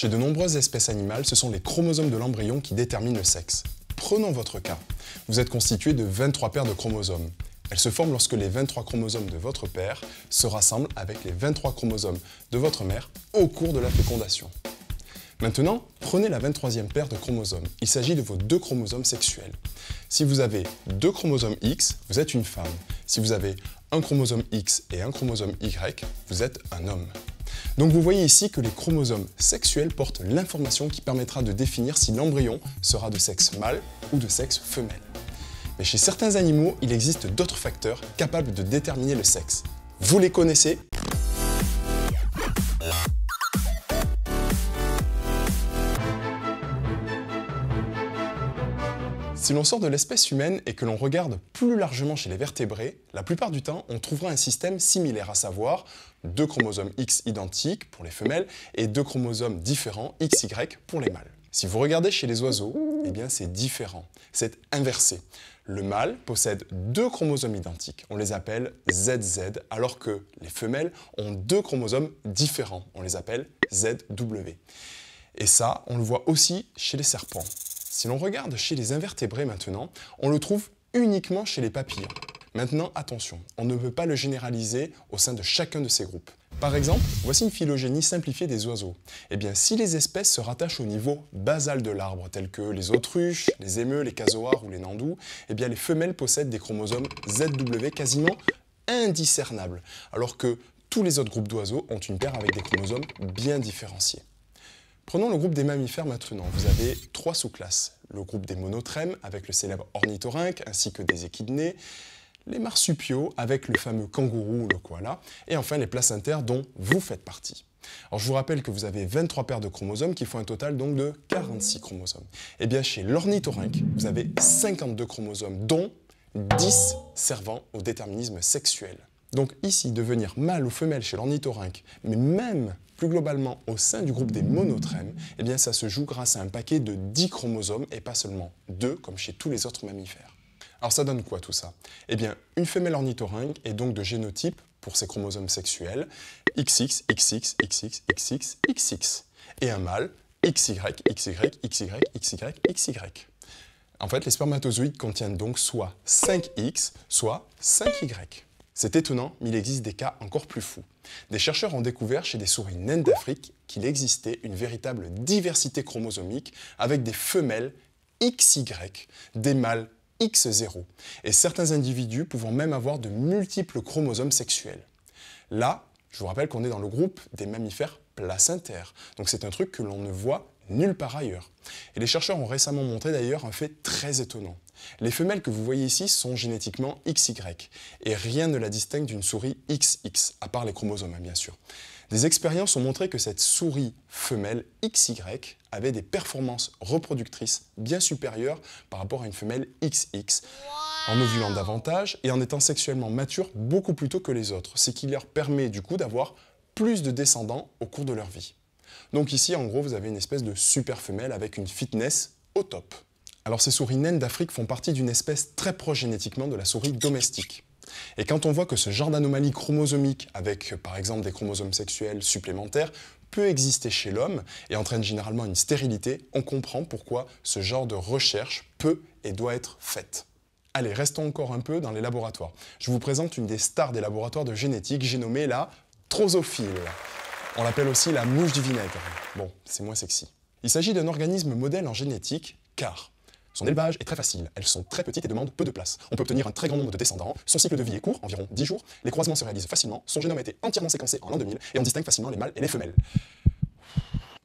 Chez de nombreuses espèces animales, ce sont les chromosomes de l'embryon qui déterminent le sexe. Prenons votre cas. Vous êtes constitué de 23 paires de chromosomes. Elles se forment lorsque les 23 chromosomes de votre père se rassemblent avec les 23 chromosomes de votre mère au cours de la fécondation. Maintenant, prenez la 23e paire de chromosomes. Il s'agit de vos deux chromosomes sexuels. Si vous avez deux chromosomes X, vous êtes une femme. Si vous avez un chromosome X et un chromosome Y, vous êtes un homme. Donc vous voyez ici que les chromosomes sexuels portent l'information qui permettra de définir si l'embryon sera de sexe mâle ou de sexe femelle. Mais chez certains animaux, il existe d'autres facteurs capables de déterminer le sexe. Vous les connaissez Si l'on sort de l'espèce humaine et que l'on regarde plus largement chez les vertébrés, la plupart du temps, on trouvera un système similaire, à savoir deux chromosomes X identiques pour les femelles et deux chromosomes différents XY pour les mâles. Si vous regardez chez les oiseaux, eh bien c'est différent, c'est inversé. Le mâle possède deux chromosomes identiques, on les appelle ZZ, alors que les femelles ont deux chromosomes différents, on les appelle ZW. Et ça, on le voit aussi chez les serpents. Si l'on regarde chez les invertébrés maintenant, on le trouve uniquement chez les papillons. Maintenant, attention, on ne peut pas le généraliser au sein de chacun de ces groupes. Par exemple, voici une phylogénie simplifiée des oiseaux. Eh bien, si les espèces se rattachent au niveau basal de l'arbre, tels que les autruches, les émeux, les casoars ou les nandous, eh bien, les femelles possèdent des chromosomes ZW quasiment indiscernables, alors que tous les autres groupes d'oiseaux ont une paire avec des chromosomes bien différenciés. Prenons le groupe des mammifères maintenant. Vous avez trois sous-classes. Le groupe des monotrèmes, avec le célèbre ornithorynque, ainsi que des échidnés. Les marsupiaux, avec le fameux kangourou ou le koala. Et enfin, les placentaires, dont vous faites partie. Alors, je vous rappelle que vous avez 23 paires de chromosomes qui font un total donc de 46 chromosomes. Et eh bien, chez l'ornithorynque, vous avez 52 chromosomes, dont 10 servant au déterminisme sexuel. Donc ici, devenir mâle ou femelle chez l'ornithorynque, mais même plus globalement, au sein du groupe des monotrèmes, eh bien, ça se joue grâce à un paquet de 10 chromosomes et pas seulement 2 comme chez tous les autres mammifères. Alors ça donne quoi tout ça Eh bien, une femelle ornithorynque est donc de génotype, pour ses chromosomes sexuels, XX, XX, XX, XX, XX, et un mâle, XY, XY, XY, XY, XY. En fait, les spermatozoïdes contiennent donc soit 5X, soit 5Y. C'est étonnant, mais il existe des cas encore plus fous. Des chercheurs ont découvert chez des souris naines d'Afrique qu'il existait une véritable diversité chromosomique avec des femelles XY, des mâles X0, et certains individus pouvant même avoir de multiples chromosomes sexuels. Là, je vous rappelle qu'on est dans le groupe des mammifères placentaires, donc c'est un truc que l'on ne voit nulle part ailleurs. Et les chercheurs ont récemment montré d'ailleurs un fait très étonnant. Les femelles que vous voyez ici sont génétiquement XY, et rien ne la distingue d'une souris XX, à part les chromosomes hein, bien sûr. Des expériences ont montré que cette souris femelle XY avait des performances reproductrices bien supérieures par rapport à une femelle XX, en ovulant davantage et en étant sexuellement mature beaucoup plus tôt que les autres, ce qui leur permet du coup d'avoir plus de descendants au cours de leur vie. Donc ici, en gros, vous avez une espèce de super femelle avec une fitness au top. Alors ces souris naines d'Afrique font partie d'une espèce très proche génétiquement de la souris domestique. Et quand on voit que ce genre d'anomalie chromosomique, avec euh, par exemple des chromosomes sexuels supplémentaires, peut exister chez l'homme et entraîne généralement une stérilité, on comprend pourquoi ce genre de recherche peut et doit être faite. Allez, restons encore un peu dans les laboratoires. Je vous présente une des stars des laboratoires de génétique, j'ai nommé la trosophile. On l'appelle aussi la mouche du vinaigre. Bon, c'est moins sexy. Il s'agit d'un organisme modèle en génétique, car son élevage est très facile, elles sont très petites et demandent peu de place. On peut obtenir un très grand nombre de descendants, son cycle de vie est court, environ 10 jours, les croisements se réalisent facilement, son génome a été entièrement séquencé en l'an 2000 et on distingue facilement les mâles et les femelles.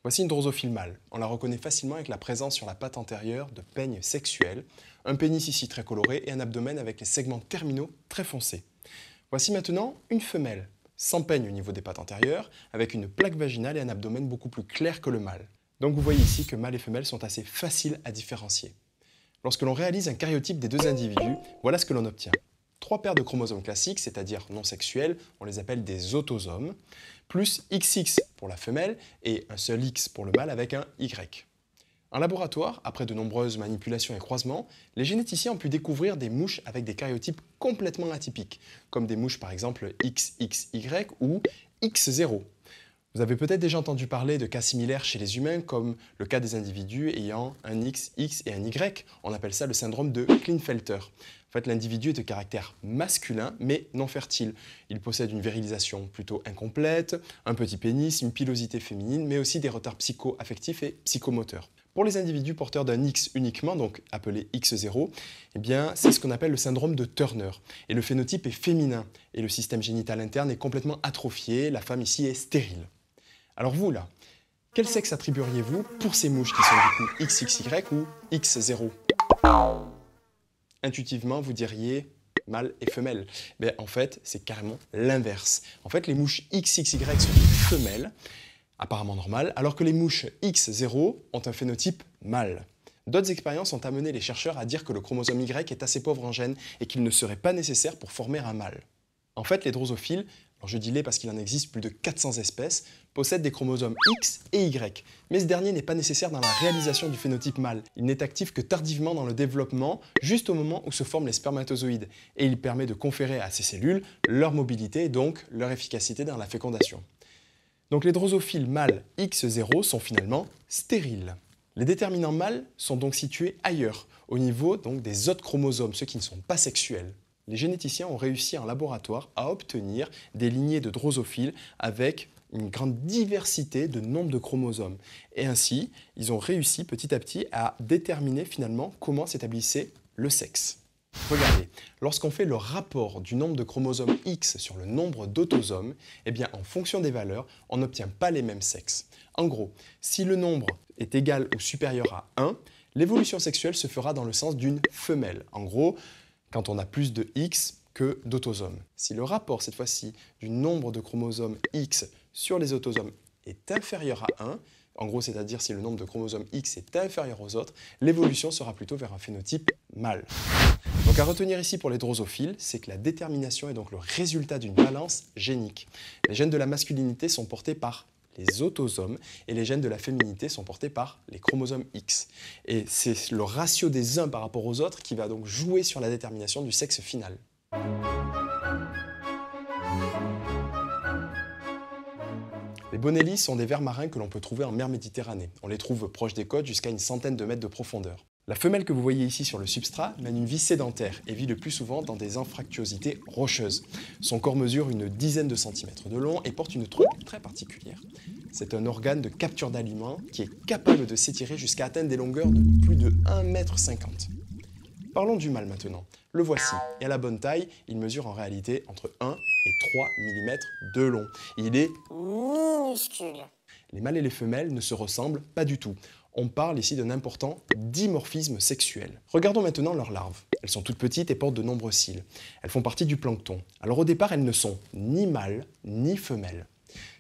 Voici une drosophile mâle. On la reconnaît facilement avec la présence sur la patte antérieure de peignes sexuels, un pénis ici très coloré et un abdomen avec les segments terminaux très foncés. Voici maintenant une femelle sans peigne au niveau des pattes antérieures, avec une plaque vaginale et un abdomen beaucoup plus clair que le mâle. Donc vous voyez ici que mâle et femelle sont assez faciles à différencier. Lorsque l'on réalise un cariotype des deux individus, voilà ce que l'on obtient. Trois paires de chromosomes classiques, c'est-à-dire non sexuels, on les appelle des autosomes, plus XX pour la femelle et un seul X pour le mâle avec un Y. En laboratoire, après de nombreuses manipulations et croisements, les généticiens ont pu découvrir des mouches avec des cariotypes complètement atypiques, comme des mouches par exemple XXY ou X0. Vous avez peut-être déjà entendu parler de cas similaires chez les humains, comme le cas des individus ayant un XX et un Y. On appelle ça le syndrome de Klinfelter. En fait, l'individu est de caractère masculin, mais non fertile. Il possède une virilisation plutôt incomplète, un petit pénis, une pilosité féminine, mais aussi des retards psycho-affectifs et psychomoteurs. Pour les individus porteurs d'un X uniquement, donc appelé X0, eh bien, c'est ce qu'on appelle le syndrome de Turner. Et le phénotype est féminin, et le système génital interne est complètement atrophié, la femme ici est stérile. Alors vous, là, quel sexe attribueriez-vous pour ces mouches qui sont du coup XXY ou X0 Intuitivement, vous diriez mâle et femelle. Mais en fait, c'est carrément l'inverse. En fait, les mouches XXY sont femelles, apparemment normal, alors que les mouches X0 ont un phénotype mâle. D'autres expériences ont amené les chercheurs à dire que le chromosome Y est assez pauvre en gènes et qu'il ne serait pas nécessaire pour former un mâle. En fait, les drosophiles, alors je dis les parce qu'il en existe plus de 400 espèces, possèdent des chromosomes X et Y, mais ce dernier n'est pas nécessaire dans la réalisation du phénotype mâle. Il n'est actif que tardivement dans le développement, juste au moment où se forment les spermatozoïdes, et il permet de conférer à ces cellules leur mobilité et donc leur efficacité dans la fécondation. Donc les drosophiles mâles X0 sont finalement stériles. Les déterminants mâles sont donc situés ailleurs, au niveau donc des autres chromosomes, ceux qui ne sont pas sexuels. Les généticiens ont réussi en laboratoire à obtenir des lignées de drosophiles avec une grande diversité de nombre de chromosomes. Et ainsi, ils ont réussi petit à petit à déterminer finalement comment s'établissait le sexe. Regardez, lorsqu'on fait le rapport du nombre de chromosomes X sur le nombre d'autosomes, eh bien en fonction des valeurs, on n'obtient pas les mêmes sexes. En gros, si le nombre est égal ou supérieur à 1, l'évolution sexuelle se fera dans le sens d'une femelle. En gros, quand on a plus de X que d'autosomes. Si le rapport, cette fois-ci, du nombre de chromosomes X sur les autosomes est inférieur à 1, en gros, c'est-à-dire si le nombre de chromosomes X est inférieur aux autres, l'évolution sera plutôt vers un phénotype mâle. Donc à retenir ici pour les drosophiles, c'est que la détermination est donc le résultat d'une balance génique. Les gènes de la masculinité sont portés par les autosomes et les gènes de la féminité sont portés par les chromosomes X. Et c'est le ratio des uns par rapport aux autres qui va donc jouer sur la détermination du sexe final. bonelli sont des vers marins que l'on peut trouver en mer Méditerranée. On les trouve proches des côtes jusqu'à une centaine de mètres de profondeur. La femelle que vous voyez ici sur le substrat mène une vie sédentaire et vit le plus souvent dans des infractuosités rocheuses. Son corps mesure une dizaine de centimètres de long et porte une trompe très particulière. C'est un organe de capture d'aliments qui est capable de s'étirer jusqu'à atteindre des longueurs de plus de mètre m. Parlons du mâle maintenant. Le voici. Et à la bonne taille, il mesure en réalité entre 1 et 3 mm de long. Il est minuscule. Les mâles et les femelles ne se ressemblent pas du tout. On parle ici d'un important dimorphisme sexuel. Regardons maintenant leurs larves. Elles sont toutes petites et portent de nombreux cils. Elles font partie du plancton. Alors au départ, elles ne sont ni mâles ni femelles.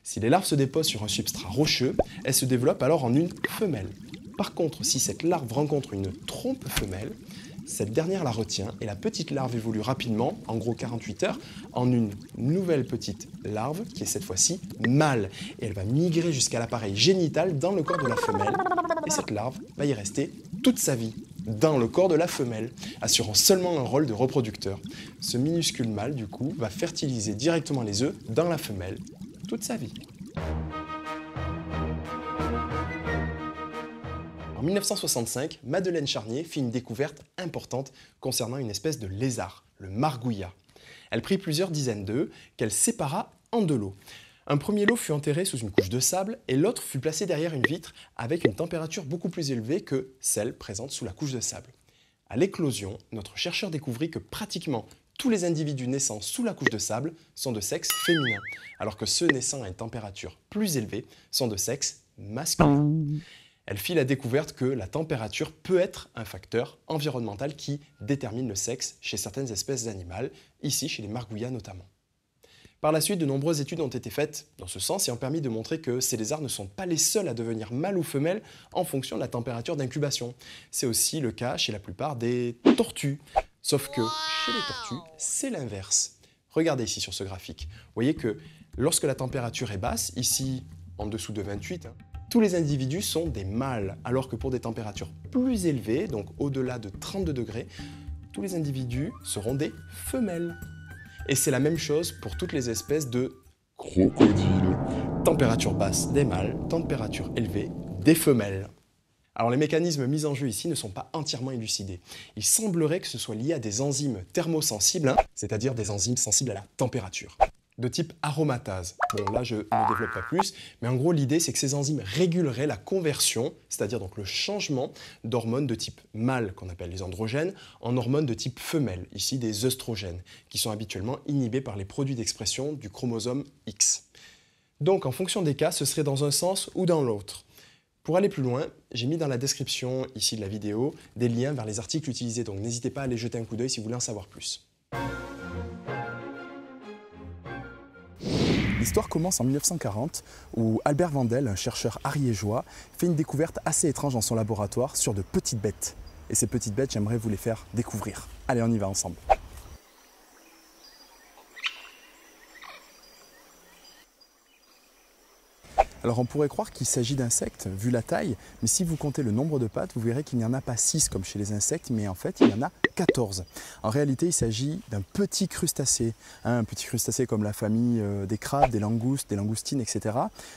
Si les larves se déposent sur un substrat rocheux, elles se développent alors en une femelle. Par contre, si cette larve rencontre une trompe femelle, cette dernière la retient et la petite larve évolue rapidement, en gros 48 heures, en une nouvelle petite larve qui est cette fois-ci mâle. Et elle va migrer jusqu'à l'appareil génital dans le corps de la femelle. Et cette larve va y rester toute sa vie dans le corps de la femelle, assurant seulement un rôle de reproducteur. Ce minuscule mâle, du coup, va fertiliser directement les œufs dans la femelle toute sa vie. En 1965, Madeleine Charnier fit une découverte importante concernant une espèce de lézard, le margouillat. Elle prit plusieurs dizaines d'œufs qu'elle sépara en deux lots. Un premier lot fut enterré sous une couche de sable et l'autre fut placé derrière une vitre avec une température beaucoup plus élevée que celle présente sous la couche de sable. À l'éclosion, notre chercheur découvrit que pratiquement tous les individus naissants sous la couche de sable sont de sexe féminin, alors que ceux naissant à une température plus élevée sont de sexe masculin. Elle fit la découverte que la température peut être un facteur environnemental qui détermine le sexe chez certaines espèces d'animaux, ici chez les margouillas notamment. Par la suite, de nombreuses études ont été faites dans ce sens et ont permis de montrer que ces lézards ne sont pas les seuls à devenir mâles ou femelles en fonction de la température d'incubation. C'est aussi le cas chez la plupart des tortues. Sauf que chez les tortues, c'est l'inverse. Regardez ici sur ce graphique. Vous voyez que lorsque la température est basse, ici en dessous de 28, tous les individus sont des mâles, alors que pour des températures plus élevées, donc au-delà de 32 degrés, tous les individus seront des femelles. Et c'est la même chose pour toutes les espèces de crocodiles. Température basse des mâles, température élevée des femelles. Alors les mécanismes mis en jeu ici ne sont pas entièrement élucidés. Il semblerait que ce soit lié à des enzymes thermosensibles, hein, c'est-à-dire des enzymes sensibles à la température de type aromatase. Bon, là, je ne développe pas plus, mais en gros, l'idée, c'est que ces enzymes réguleraient la conversion, c'est-à-dire donc le changement d'hormones de type mâle, qu'on appelle les androgènes, en hormones de type femelle, ici des œstrogènes, qui sont habituellement inhibés par les produits d'expression du chromosome X. Donc, en fonction des cas, ce serait dans un sens ou dans l'autre. Pour aller plus loin, j'ai mis dans la description ici de la vidéo des liens vers les articles utilisés, donc n'hésitez pas à aller jeter un coup d'œil si vous voulez en savoir plus. L'histoire commence en 1940 où Albert Vandel, un chercheur ariégeois, fait une découverte assez étrange dans son laboratoire sur de petites bêtes. Et ces petites bêtes, j'aimerais vous les faire découvrir. Allez, on y va ensemble. Alors on pourrait croire qu'il s'agit d'insectes vu la taille, mais si vous comptez le nombre de pattes, vous verrez qu'il n'y en a pas 6 comme chez les insectes, mais en fait il y en a 14. En réalité, il s'agit d'un petit crustacé, hein, un petit crustacé comme la famille euh, des crabes, des langoustes, des langoustines, etc.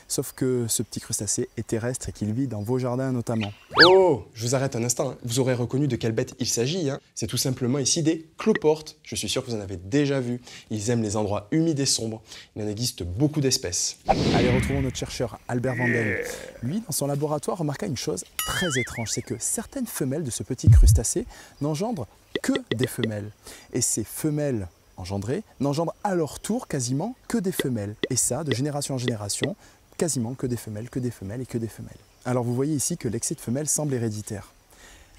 Sauf que ce petit crustacé est terrestre et qu'il vit dans vos jardins notamment. Oh Je vous arrête un instant, hein. vous aurez reconnu de quelle bête il s'agit. Hein. C'est tout simplement ici des cloportes. Je suis sûr que vous en avez déjà vu. Ils aiment les endroits humides et sombres. Il en existe beaucoup d'espèces. Allez, retrouvons notre chercheur Albert Vandel. Lui, dans son laboratoire, remarqua une chose très étrange, c'est que certaines femelles de ce petit crustacé n'engendrent que des femelles. Et ces femelles engendrées n'engendrent à leur tour quasiment que des femelles. Et ça, de génération en génération, quasiment que des femelles, que des femelles et que des femelles. Alors vous voyez ici que l'excès de femelles semble héréditaire.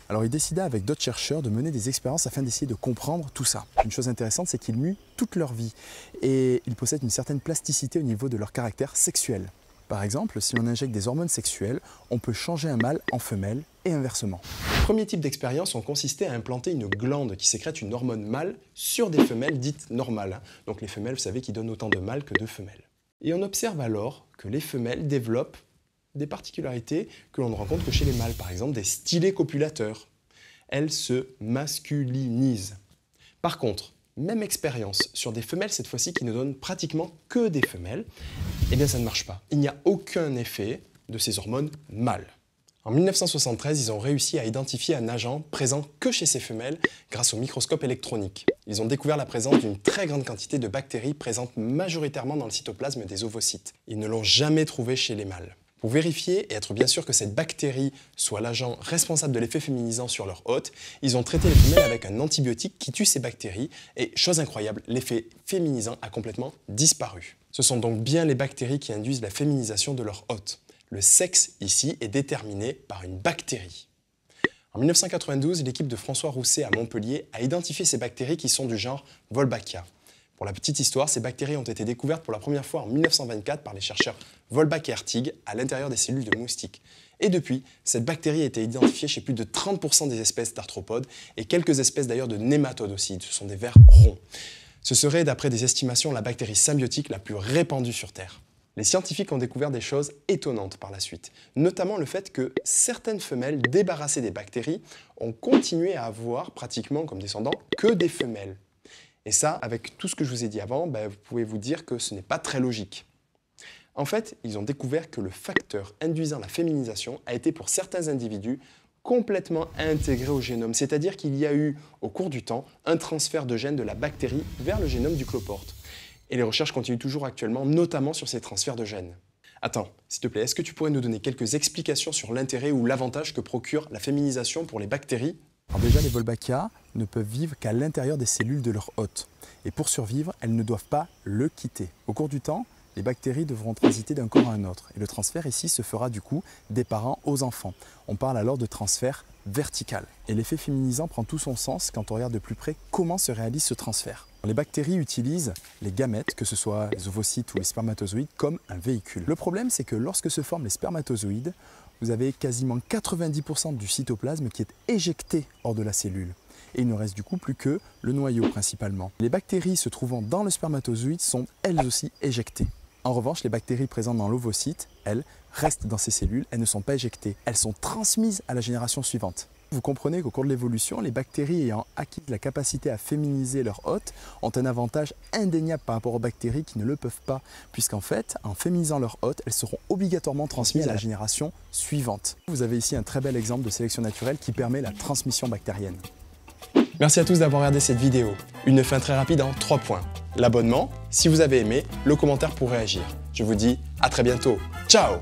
Alors il décida avec d'autres chercheurs de mener des expériences afin d'essayer de comprendre tout ça. Une chose intéressante, c'est qu'ils muent toute leur vie et ils possèdent une certaine plasticité au niveau de leur caractère sexuel. Par exemple, si on injecte des hormones sexuelles, on peut changer un mâle en femelle et inversement. Premier type d'expérience, ont consisté à implanter une glande qui sécrète une hormone mâle sur des femelles dites normales. Donc les femelles, vous savez, qui donnent autant de mâles que de femelles. Et on observe alors que les femelles développent des particularités que l'on ne rencontre que chez les mâles, par exemple des stylés copulateurs. Elles se masculinisent. Par contre, même expérience sur des femelles, cette fois-ci qui ne donnent pratiquement que des femelles, eh bien ça ne marche pas. Il n'y a aucun effet de ces hormones mâles. En 1973, ils ont réussi à identifier un agent présent que chez ces femelles grâce au microscope électronique. Ils ont découvert la présence d'une très grande quantité de bactéries présentes majoritairement dans le cytoplasme des ovocytes. Ils ne l'ont jamais trouvé chez les mâles. Pour vérifier et être bien sûr que cette bactérie soit l'agent responsable de l'effet féminisant sur leur hôte, ils ont traité les femelles avec un antibiotique qui tue ces bactéries et, chose incroyable, l'effet féminisant a complètement disparu. Ce sont donc bien les bactéries qui induisent la féminisation de leur hôte. Le sexe ici est déterminé par une bactérie. En 1992, l'équipe de François Rousset à Montpellier a identifié ces bactéries qui sont du genre Volbachia. Pour la petite histoire, ces bactéries ont été découvertes pour la première fois en 1924 par les chercheurs Volbach et à l'intérieur des cellules de moustiques. Et depuis, cette bactérie a été identifiée chez plus de 30% des espèces d'arthropodes et quelques espèces d'ailleurs de nématodes aussi, ce sont des vers ronds. Ce serait, d'après des estimations, la bactérie symbiotique la plus répandue sur Terre. Les scientifiques ont découvert des choses étonnantes par la suite, notamment le fait que certaines femelles débarrassées des bactéries ont continué à avoir, pratiquement comme descendants, que des femelles. Et ça, avec tout ce que je vous ai dit avant, ben, vous pouvez vous dire que ce n'est pas très logique. En fait, ils ont découvert que le facteur induisant la féminisation a été pour certains individus complètement intégré au génome, c'est-à-dire qu'il y a eu, au cours du temps, un transfert de gènes de la bactérie vers le génome du cloporte. Et les recherches continuent toujours actuellement, notamment sur ces transferts de gènes. Attends, s'il te plaît, est-ce que tu pourrais nous donner quelques explications sur l'intérêt ou l'avantage que procure la féminisation pour les bactéries Alors déjà, les volbachia ne peuvent vivre qu'à l'intérieur des cellules de leur hôte. Et pour survivre, elles ne doivent pas le quitter. Au cours du temps, les bactéries devront transiter d'un corps à un autre. Et le transfert ici se fera du coup des parents aux enfants. On parle alors de transfert vertical. Et l'effet féminisant prend tout son sens quand on regarde de plus près comment se réalise ce transfert. Les bactéries utilisent les gamètes, que ce soit les ovocytes ou les spermatozoïdes, comme un véhicule. Le problème, c'est que lorsque se forment les spermatozoïdes, vous avez quasiment 90% du cytoplasme qui est éjecté hors de la cellule. Et il ne reste du coup plus que le noyau principalement. Les bactéries se trouvant dans le spermatozoïde sont elles aussi éjectées. En revanche, les bactéries présentes dans l'ovocyte, elles, restent dans ces cellules, elles ne sont pas éjectées, elles sont transmises à la génération suivante. Vous comprenez qu'au cours de l'évolution, les bactéries ayant acquis la capacité à féminiser leur hôte ont un avantage indéniable par rapport aux bactéries qui ne le peuvent pas, puisqu'en fait, en féminisant leur hôte, elles seront obligatoirement transmises à la génération suivante. Vous avez ici un très bel exemple de sélection naturelle qui permet la transmission bactérienne. Merci à tous d'avoir regardé cette vidéo. Une fin très rapide en 3 points l'abonnement, si vous avez aimé, le commentaire pour réagir. Je vous dis à très bientôt. Ciao